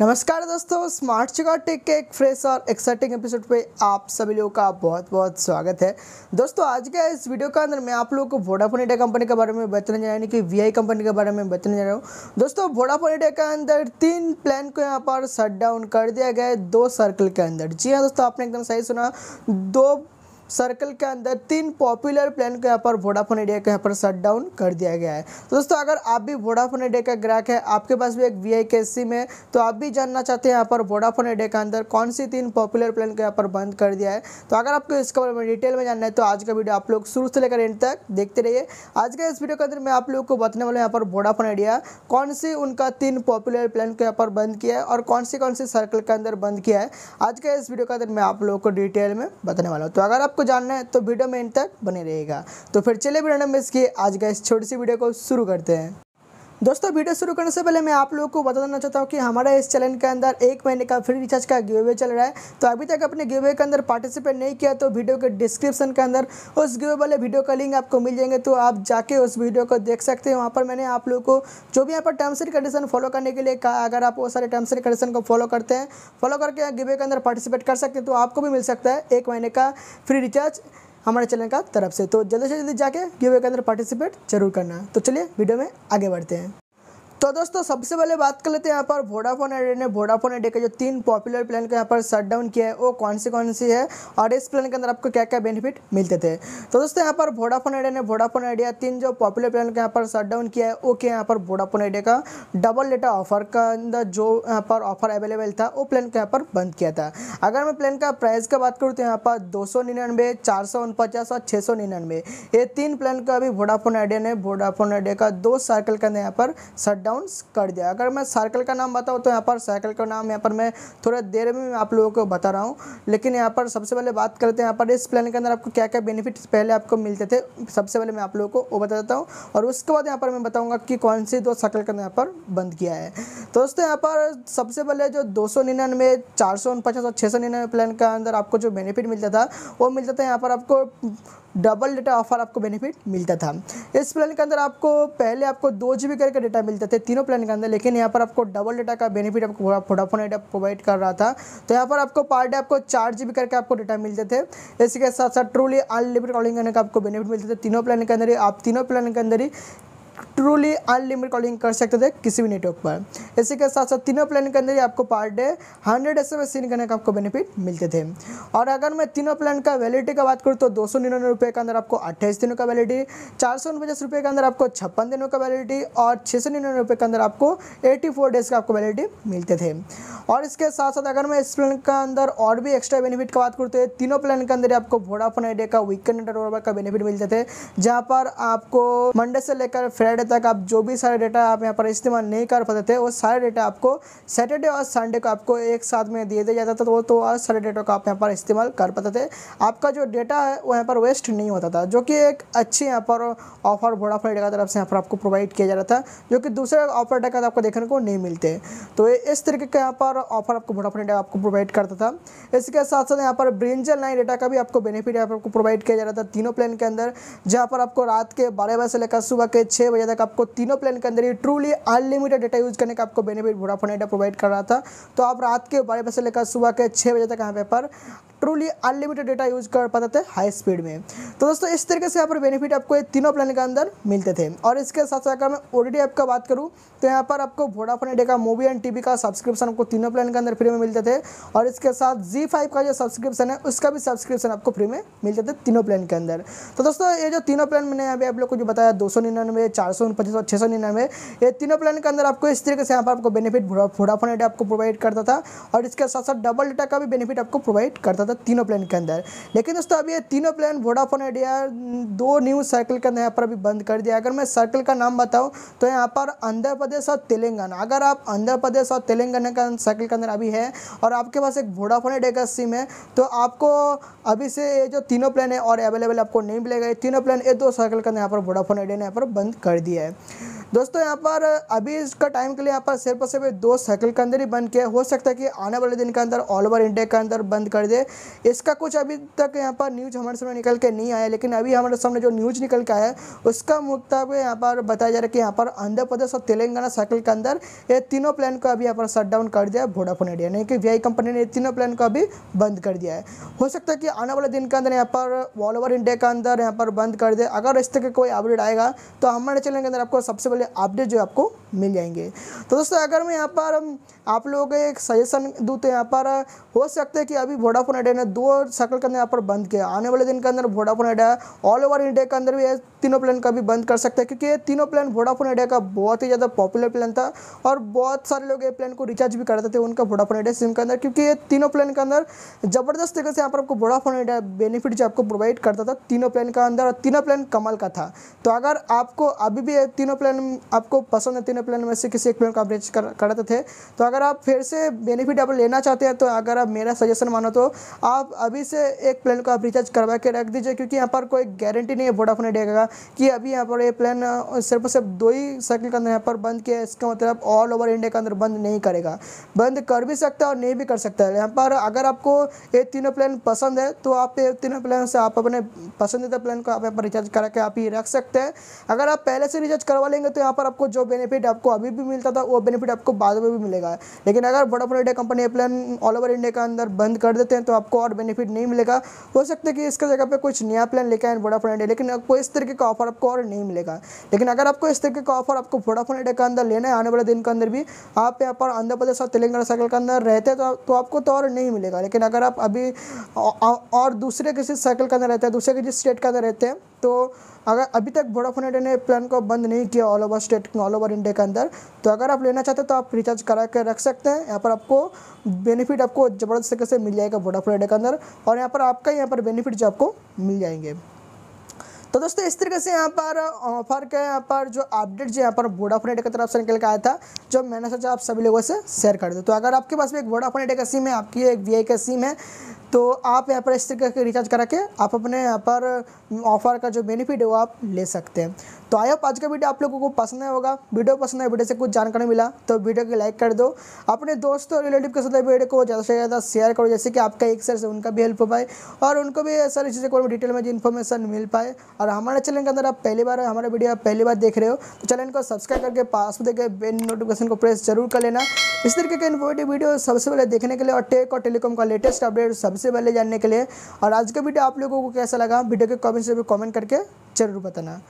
नमस्कार दोस्तों smart चिका take के एक फ्रेश और एक्साइटिंग एपिसोड पे आप सभी लोगों का बहुत बहुत स्वागत है दोस्तों आज के इस वीडियो के अंदर मैं आप लोगों को वोडाफोन इंडिया कंपनी के बारे में बताने जा रहा हूँ कि वी कंपनी के बारे में बताने जा रहा हूँ दोस्तों वोडाफोन इंडिया के अंदर तीन प्लान को यहाँ पर शट डाउन कर दिया गया है दो सर्कल के अंदर जी हाँ दोस्तों आपने एकदम सही सुना दो सर्कल के अंदर तीन पॉपुलर प्लान को यहाँ पर वोडाफोन आइडिया को यहाँ पर शट डाउन कर दिया गया है तो दोस्तों अगर आप भी वोडाफोन आइडिया का ग्राहक है आपके पास भी एक वी आई के सिम है तो आप भी जानना चाहते हैं यहाँ पर वोडाफोन आइडिया के अंदर कौन सी तीन पॉपुलर प्लान को यहाँ पर बंद कर दिया है तो अगर आपको इसके बारे में डिटेल में जानना है तो आज का वीडियो आप लोग शुरू से लेकर एंड तक देखते रहिए आज के इस वीडियो के अंदर मैं आप लोग को बताने वाला हूँ यहाँ पर वोडाफोन आइडिया कौन सी उनका तीन पॉपुलर प्लान को यहाँ पर बंद किया है और कौन सी कौन सी सर्कल के अंदर बंद किया है आज का इस वीडियो के अंदर मैं आप लोग को डिटेल में बताने वाला हूँ तो अगर आपको आपको जानना है तो वीडियो में इन तक बने रहेगा तो फिर चले बिना नंबर्स किए आज का इस छोटी सी वीडियो को शुरू करते हैं दोस्तों वीडियो शुरू करने से पहले मैं आप लोगों को बता देना चाहता हूँ कि हमारे इस चैनल के अंदर एक महीने का फ्री रिचार्ज का गिवे चल रहा है तो अभी तक अपने गिवे के अंदर पार्टिसिपेट नहीं किया तो वीडियो के डिस्क्रिप्शन के अंदर उस गिवे वाले वीडियो का लिंक आपको मिल जाएंगे तो आप जाके उस वीडियो को देख सकते हैं वहाँ पर मैंने आप लोग को जो भी यहाँ पर टर्म्स एंड कंडीशन फॉलो करने के लिए कहा अगर आप वो सारे टर्म्स एंड कंडीशन को फॉलो करते हैं फॉलो करके गिवे के अंदर पार्टिसिपेट कर सकते हैं तो आपको भी मिल सकता है एक महीने का फ्री रिचार्ज हमारे चैनल का तरफ से तो जल्दी से जल्दी जाके गिवे के अंदर पार्टिसिपेट जरूर करना तो चलिए वीडियो में आगे बढ़ते हैं तो दोस्तों सबसे पहले बात कर लेते हैं यहाँ पर वोडाफोन आइडिया ने वोडाफोन आइडिया के जो तीन पॉपुलर प्लान को यहाँ पर शट डाउन किया है वो कौन से कौन सी है और इस प्लान के अंदर आपको क्या क्या बेनिफिट मिलते थे तो दोस्तों यहाँ पर वोडाफोन आइडिया ने वोडाफोन आइडिया तीन जो पॉपुलर प्लान को यहाँ पर शट डाउन किया है वो क्या यहाँ पर वोडाफोन आइडिया का डबल डेटा ऑफर का अंदर जो यहाँ पर ऑफर अवेलेबल था वो प्लान को यहाँ पर बंद किया था अगर मैं प्लान का प्राइस का बात करूँ तो यहाँ पर दो सौ निन्यानवे चार सौ उनपचास और छः सौ निन्यानवे ये तीन प्लान का अभी वोडाफोन आइडिया ने वोडाफोन आइडिया का दो सर्कल के अंदर यहाँ पर शट डाउन डाउन कर दिया अगर मैं सर्कल का नाम बताऊँ तो यहाँ पर सर्कल का नाम यहाँ पर मैं थोड़ा देर में आप लोगों को बता रहा हूँ लेकिन यहाँ पर सबसे पहले बात करते हैं यहाँ पर इस प्लान के अंदर आपको क्या क्या बेनिफिट पहले आपको मिलते थे सबसे पहले मैं आप लोगों को वो बता देता हूँ और उसके बाद यहाँ पर मैं बताऊँगा कि कौन सी दो सर्कल का यहाँ पर बंद किया है दोस्तों यहाँ पर सबसे पहले जो दो सौ निन्यानवे चार सौ उनपचास और छः सौ निन्यानवे प्लान के अंदर आपको जो बेनिफिट मिलता था वो मिलता था यहाँ पर आपको डबल डेटा ऑफर आपको बेनिफिट मिलता था इस प्लान के अंदर आपको पहले आपको दो जी बी करके डेटा मिलते थे तीनों प्लान के अंदर लेकिन यहाँ पर आपको डबल डेटा का बेनिफिट आपको फोडाफोन आइडिया प्रोवाइड कर रहा था तो यहाँ पर आपको पर डे आपको चार जी करके आपको डेटा मिलते थे इसी के साथ साथ ट्रूली अनलिमिटेड कॉलिंग करने का आपको बेनिफिट मिलते थे तीनों प्लान के अंदर ही आप तीनों प्लान के अंदर ही ट्रूली अनलिमिटेड कॉलिंग कर सकते थे किसी भी नेटवर्क पर इसी के साथ साथ तीनों प्लान के अंदर ही आपको per day hundred S M send करने का आपको बेनिफिट मिलते थे और अगर मैं तीनों प्लान का वैलिडिटी का बात करूँ तो दो सौ निन्यानवे रुपये के अंदर आपको अट्ठाईस दिनों का वैलिडिटी चार सौ उनपचास रुपये के अंदर आपको छप्पन दिनों का वैलिडिटी और छः सौ निन्यानवे रुपये के अंदर आपको एटी फोर डेज़ का आपको वैलिडिटी मिलते थे और इसके साथ साथ अगर मैं इस प्लान के अंदर और भी एक्स्ट्रा बेनिफिट की बात करते तो हैं तीनों प्लान के अंदर ही आपको वोडाफोन आइडिया का वीकेंड नेटवर्क का बेनिफिट मिलते थे जहाँ पर आपको मंडे से लेकर फ्राइडे तक आप जो भी सारे डेटा आप यहाँ पर इस्तेमाल नहीं कर पाते थे वो सारे डेटा आपको सैटरडे और संडे को आपको एक साथ में दिए दिया जाता था वो तो और सारे डेटा को आप यहाँ पर इस्तेमाल कर पाते थे आपका जो डेटा है वो यहाँ पर वेस्ट नहीं होता था जो कि एक अच्छी यहाँ पर ऑफर बड़ा आइडिया की तरफ से यहाँ पर आपको प्रोवाइड किया जा रहा था जो कि दूसरे डेटा का आपको देखने को नहीं मिलते तो इस तरीके का यहाँ पर ऑफर आपको बड़ा आइडिया आपको प्रोवाइड करता था इसके साथ साथ यहाँ पर ब्रिंजल नाइन डेटा का भी आपको बेनिफिट यहाँ पर आपको प्रोवाइड किया जा रहा था तीनों प्लान के अंदर जहाँ पर आपको रात के बारह बजे से लेकर सुबह के छः बजे तक तक आपको तीनों प्लान के अंदर ही ट्रूली अनलिमिटेड डाटा यूज करने का आपको बेनिफिट वोडाफोन आइडिया प्रोवाइड कर रहा था तो आप रात के बारह बजे से लेकर सुबह के छः बजे तक यहाँ पे पर ट्रूली अनलिमिटेड डेटा यूज कर पाते थे हाई स्पीड में तो दोस्तों इस तरीके से यहाँ पर बेनिफिट आपको ये तीनों प्लान के अंदर मिलते थे और इसके साथ साथ अगर मैं ऑलरेडी ऐप का बात करूँ तो यहाँ पर आपको वोडाफोन आइडिया का मूवी एंड टीवी का सब्सक्रिप्शन आपको तीनों प्लान के अंदर फ्री में मिलते थे और इसके साथ जी फाइव का जो सब्सक्रिप्शन है उसका भी सब्सक्रिप्शन आपको फ्री में मिलते थे तीनों प्लान के अंदर तो दोस्तों ये जो तीनों प्लान मैंने अभी आप लोग को जो बताया दो सौ निन्यानवे चार सौ पच्चीस और छः सौ निन्यानवे ये तीनों प्लान के अंदर आपको इस तरीके से यहाँ पर आपको बेनिफिट वोडाफोन आइडिया आपको प्रोवाइड करता था और इसके साथ साथ डबल डेटा का भी बेनिफिट आपको प्रोवाइड करता था था मतलब तीनों प्लान के अंदर लेकिन दोस्तों अभी ये तीनों प्लान वोडाफोन आइडिया दो न्यूज सर्कल के अंदर यहाँ पर अभी बंद कर दिया अगर मैं सर्कल का नाम बताऊँ तो यहाँ पर आंध्र प्रदेश और तेलंगाना अगर आप आंध्र प्रदेश और तेलंगाना का सर्कल के अंदर अभी है और आपके पास एक वोडाफोन आइडिया का सिम है तो आपको अभी से ये जो तीनों प्लान है और अवेलेबल आपको नहीं मिलेगा ये तीनों प्लान ये दो सर्कल के अंदर यहाँ पर वोडाफोन आइडिया ने यहाँ पर बंद कर दिया है दोस्तों यहाँ पर अभी इसका टाइम के लिए यहाँ पर सिर्फ और सिर्फ दो साइकिल के अंदर ही बंद किया हो सकता है कि आने वाले दिन के अंदर ऑल ओवर इंडिया के अंदर बंद कर दे इसका कुछ अभी तक यहाँ पर न्यूज हमारे सामने निकल के नहीं आया लेकिन अभी हमारे सामने जो न्यूज निकल के आया उसका मुताबिक यहाँ पर बताया जा रहा है कि यहाँ पर आंध्र प्रदेश और तेलंगाना साइकिल के अंदर ये तीनों प्लान को अभी यहाँ पर शट डाउन कर दिया है वोडाफोन इंडिया यानी कि वी कंपनी ने तीनों प्लान को अभी बंद कर दिया है हो सकता है कि आने वाले दिन के अंदर यहाँ पर ऑल ओवर इंडिया के अंदर यहाँ पर बंद कर दे अगर इस तरह कोई अपडेट आएगा तो हमारे चैनल के अंदर आपको सबसे पहले वाले अपडेट जो आपको मिल जाएंगे तो दोस्तों अगर मैं यहाँ पर आप लोगों को एक सजेशन दूँ तो यहाँ पर हो सकते हैं कि अभी वोडाफोन आइडिया ने दो सर्कल के अंदर यहाँ पर बंद किया आने वाले दिन के अंदर Vodafone Idea all over India के अंदर भी तीनों प्लान का भी बंद कर सकते हैं क्योंकि ये तीनों प्लान वोडाफोन आइडिया का बहुत ही ज़्यादा पॉपुलर प्लान था और बहुत सारे लोग ये प्लान को रिचार्ज भी करते थे उनका वोडाफोन आइडिया सिम के अंदर क्योंकि ये तीनों प्लान के अंदर ज़बरदस्त तरीके से यहाँ पर आपको वोडाफोन आइडिया बेनिफिट जो आपको प्रोवाइड करता था तीनों प्लान के अंदर और तीनों प्लान कमल का था तो अगर आपको अभी भी तीनों प्लान आपको पसंद है तीनों प्लान में से किसी एक प्लान को आप रेज कर, करते थे तो अगर आप फिर से बेनिफिट आप लेना चाहते हैं तो अगर आप मेरा सजेशन मानो तो आप अभी से एक प्लान को आप रिचार्ज करवा के रख दीजिए क्योंकि यहाँ पर कोई गारंटी नहीं है वोडाफोन आइडिया का कि अभी यहाँ पर ये प्लान सिर्फ सिर्फ दो ही सर्कल के अंदर यहाँ पर बंद किया है इसका मतलब ऑल ओवर इंडिया के अंदर बंद नहीं करेगा बंद कर भी सकता है और नहीं भी कर सकता है यहाँ पर अगर आपको ये तीनों प्लान पसंद है तो आप ये तीनों प्लान से आप अपने पसंदीदा प्लान को आप यहाँ पर रिचार्ज करा के आप ही रख सकते हैं अगर आप पहले से रिचार्ज करवा लेंगे तो यहाँ पर आपको जो बेनिफिट आपको अभी भी मिलता था वो बेनिफिट आपको बाद में भी मिलेगा लेकिन अगर Vodafone India company plan all over India का अंदर बंद कर देते हैं तो आपको और बेनिफिट नहीं मिलेगा हो सकता है कि इसके जगह पर कुछ नया प्लान लेकर आए वोडाफोन आइडिया लेकिन आपको इस तरीके का ऑफर आपको और नहीं मिलेगा लेकिन अगर आपको इस तरीके का ऑफर आपको वोडाफोन आइडिया के अंदर लेना है आने वाले दिन के अंदर भी आप यहाँ पर आंध्र प्रदेश और तेलंगाना सर्कल के अंदर रहते हैं तो, तो आपको तो और नहीं मिलेगा लेकिन अगर आप अभी और दूसरे किसी सर्कल के अंदर रहते हैं दूसरे किसी स्टेट के अंदर रहते हैं तो अगर अभी तक वोडाफोन आइडिया ने प्लान को बंद नहीं किया all all over state all over India के अंदर तो अगर आप लेना चाहते हैं तो आप रिचार्ज करा के रख सकते हैं यहाँ पर आपको बेनिफिट आपको ज़बरदस्त तरीके से मिल जाएगा वोडाफोन आइडिया के अंदर और यहाँ पर आपका यहाँ पर बेनिफिट जो आपको मिल जाएंगे तो दोस्तों इस तरीके से यहाँ पर ऑफर के यहाँ पर जो अपडेट जो यहाँ पर वोडाफोन आइडिया की तरफ से निकल के आया था जो मैंने सोचा आप सभी लोगों से शेयर कर दो तो अगर आपके पास भी एक वोडाफोन आइडिया का सिम है आपकी एक वी का सिम है तो आप यहाँ पर इस तरीके का रिचार्ज करा के आप अपने यहाँ पर ऑफर का जो बेनिफिट है वो आप ले सकते हैं तो आई होप आज का वीडियो आप लोगों को पसंद आया होगा वीडियो पसंद आया वीडियो से कुछ जानकारी मिला तो वीडियो को लाइक कर दो अपने दोस्तों और रिलेटिव के साथ वीडियो को ज़्यादा से ज़्यादा शेयर करो जैसे कि आपका एक सर से उनका भी हेल्प हो पाए और उनको भी सारी चीज़ें को डिटेल में डिटेल में इन्फॉर्मेशन मिल पाए और हमारे चैनल के अंदर आप पहली बार हमारे वीडियो आप पहली बार देख रहे हो तो चैनल को सब्सक्राइब करके पास में देखे बेल नोटिफिकेशन को प्रेस जरूर कर लेना इस तरीके के इन्फॉर्मेटिव वीडियो सबसे पहले देखने के लिए और टेक और टेलीकॉम का लेटेस्ट अपडेट सबसे पहले जानने के लिए और आज का वीडियो आप लोगों को कैसा लगा वीडियो के कॉमेंट से कॉमेंट करके जरूर बताना